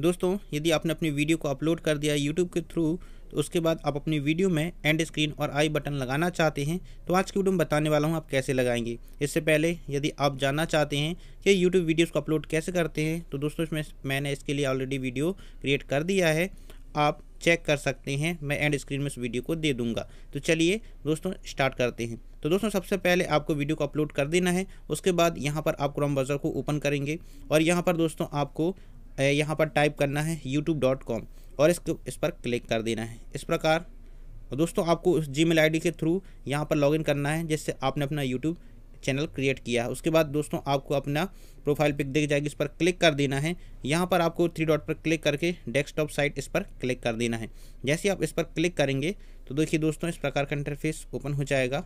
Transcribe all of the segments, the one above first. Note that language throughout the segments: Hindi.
दोस्तों यदि आपने अपनी वीडियो को अपलोड कर दिया यूट्यूब के थ्रू तो उसके बाद आप अपनी वीडियो में एंड स्क्रीन और आई बटन लगाना चाहते हैं तो आज की वीडियो में बताने वाला हूं आप कैसे लगाएंगे इससे पहले यदि आप जानना चाहते हैं कि यूट्यूब वीडियोस को अपलोड कैसे करते हैं तो दोस्तों इसमें मैंने इसके लिए ऑलरेडी वीडियो क्रिएट कर दिया है आप चेक कर सकते हैं मैं एंड स्क्रीन में इस वीडियो को दे दूंगा तो चलिए दोस्तों स्टार्ट करते हैं तो दोस्तों सबसे पहले आपको वीडियो को अपलोड कर देना है उसके बाद यहाँ पर आप क्रोम ब्राउज़र को ओपन करेंगे और यहाँ पर दोस्तों आपको यहाँ पर टाइप करना है यूट्यूब और इसको इस पर क्लिक कर देना है इस प्रकार दोस्तों आपको उस जी मेल के थ्रू यहाँ पर लॉगिन करना है जिससे आपने अपना यूट्यूब चैनल क्रिएट किया है उसके बाद दोस्तों आपको अपना प्रोफाइल पिक दिख जाएगी इस पर क्लिक कर देना है यहाँ पर आपको थ्री डॉट पर क्लिक करके डेस्कटॉप साइट इस पर क्लिक कर देना है जैसे आप इस पर क्लिक करेंगे तो देखिए दोस्तों इस प्रकार का इंटरफेस ओपन हो जाएगा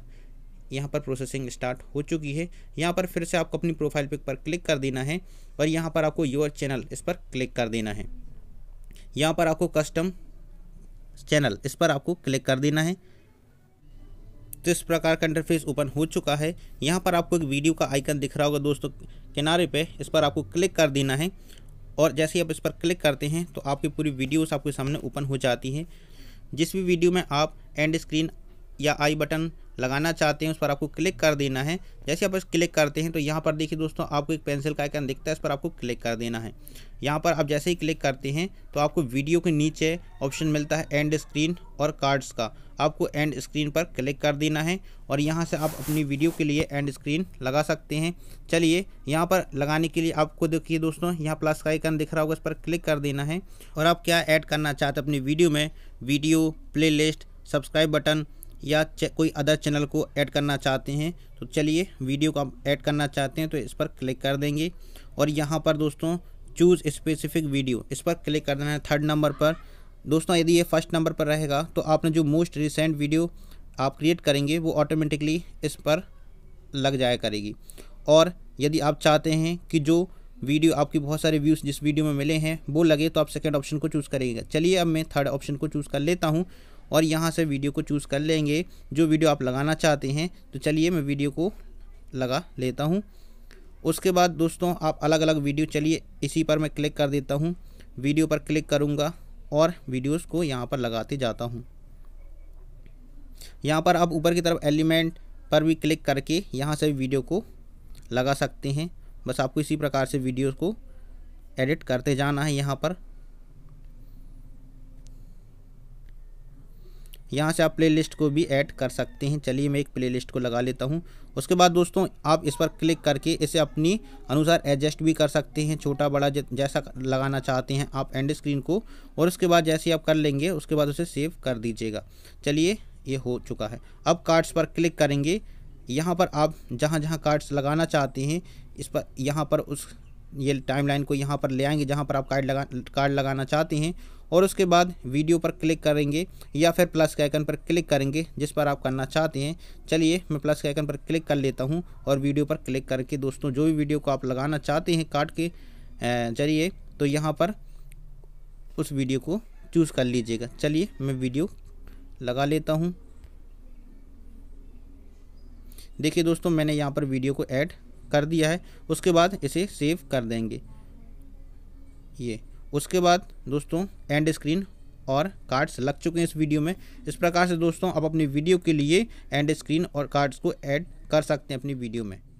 यहाँ पर प्रोसेसिंग स्टार्ट हो चुकी है यहाँ पर फिर से आपको अपनी प्रोफाइल पिक पर क्लिक कर देना है और यहाँ पर आपको योर चैनल इस पर क्लिक कर देना है यहाँ पर आपको कस्टम चैनल इस पर आपको क्लिक कर देना है तो इस प्रकार का इंटरफेस ओपन हो चुका है यहाँ पर आपको एक वीडियो का आइकन दिख रहा होगा दोस्तों किनारे पे इस पर आपको क्लिक कर देना है और जैसे ही आप इस पर क्लिक करते हैं तो आपकी पूरी वीडियोस आपके सामने ओपन हो जाती हैं जिस भी वीडियो में आप एंड स्क्रीन या आई बटन लगाना चाहते हैं उस पर आपको क्लिक कर देना है जैसे आप इस क्लिक करते हैं तो यहाँ पर देखिए दोस्तों आपको एक पेंसिल का आइकन दिखता है इस पर आपको क्लिक कर देना है यहाँ पर आप जैसे ही क्लिक करते हैं तो आपको वीडियो के नीचे ऑप्शन मिलता है एंड स्क्रीन और कार्ड्स का आपको एंड स्क्रीन पर क्लिक कर देना है और यहाँ से आप अपनी वीडियो के लिए एंड स्क्रीन लगा सकते हैं चलिए यहाँ पर लगाने के लिए आपको देखिए दोस्तों यहाँ प्लस का आइकन दिख रहा होगा इस पर क्लिक कर देना है और आप क्या ऐड करना चाहते अपनी वीडियो में वीडियो प्ले सब्सक्राइब बटन या कोई अदर चैनल को ऐड करना चाहते हैं तो चलिए वीडियो को आप ऐड करना चाहते हैं तो इस पर क्लिक कर देंगे और यहाँ पर दोस्तों चूज़ स्पेसिफिक वीडियो इस पर क्लिक कर देना है थर्ड नंबर पर दोस्तों यदि ये फर्स्ट नंबर पर रहेगा तो आपने जो मोस्ट रिसेंट वीडियो आप क्रिएट करेंगे वो ऑटोमेटिकली इस पर लग जाया करेगी और यदि आप चाहते हैं कि जो वीडियो आपकी बहुत सारे व्यूज़ जिस वीडियो में मिले हैं वो लगे तो आप सेकेंड ऑप्शन को चूज़ करेंगे चलिए अब मैं थर्ड ऑप्शन को चूज़ कर लेता हूँ और यहाँ से वीडियो को चूज़ कर लेंगे जो वीडियो आप लगाना चाहते हैं तो चलिए मैं वीडियो को लगा लेता हूँ उसके बाद दोस्तों आप अलग अलग वीडियो चलिए इसी पर मैं क्लिक कर देता हूँ वीडियो पर क्लिक करूँगा और वीडियोस को यहाँ पर लगाते जाता हूँ यहाँ पर आप ऊपर की तरफ एलिमेंट पर भी क्लिक करके यहाँ से वीडियो को लगा सकते हैं बस आपको इसी प्रकार से वीडियो को एडिट करते जाना है यहाँ पर यहाँ से आप प्लेलिस्ट को भी ऐड कर सकते हैं चलिए मैं एक प्लेलिस्ट को लगा लेता हूँ उसके बाद दोस्तों आप इस पर क्लिक करके इसे अपनी अनुसार एडजस्ट भी कर सकते हैं छोटा बड़ा जैसा लगाना चाहते हैं आप एंड स्क्रीन को और उसके बाद जैसे आप कर लेंगे उसके बाद उसे सेव कर दीजिएगा चलिए ये हो चुका है अब कार्ड्स पर क्लिक करेंगे यहाँ पर आप जहाँ जहाँ कार्ड्स लगाना चाहते हैं इस पर यहाँ पर उस ये टाइमलाइन को यहाँ पर ले आएंगे जहाँ पर आप कार्ड लगा कार्ड लगाना चाहते हैं और उसके बाद वीडियो पर क्लिक करेंगे या फिर प्लस के आइकन पर क्लिक करेंगे जिस पर आप करना चाहते हैं चलिए मैं प्लस के आइकन पर क्लिक कर लेता हूँ और वीडियो पर क्लिक करके दोस्तों जो भी वीडियो को आप लगाना चाहते हैं काट के जरिए तो यहाँ पर उस वीडियो को चूज़ कर लीजिएगा चलिए मैं वीडियो लगा लेता हूँ देखिए दोस्तों मैंने यहाँ पर वीडियो को ऐड कर दिया है उसके बाद इसे सेव कर देंगे ये उसके बाद दोस्तों एंड स्क्रीन और कार्ड्स लग चुके हैं इस वीडियो में इस प्रकार से दोस्तों आप अपनी वीडियो के लिए एंड स्क्रीन और कार्ड्स को ऐड कर सकते हैं अपनी वीडियो में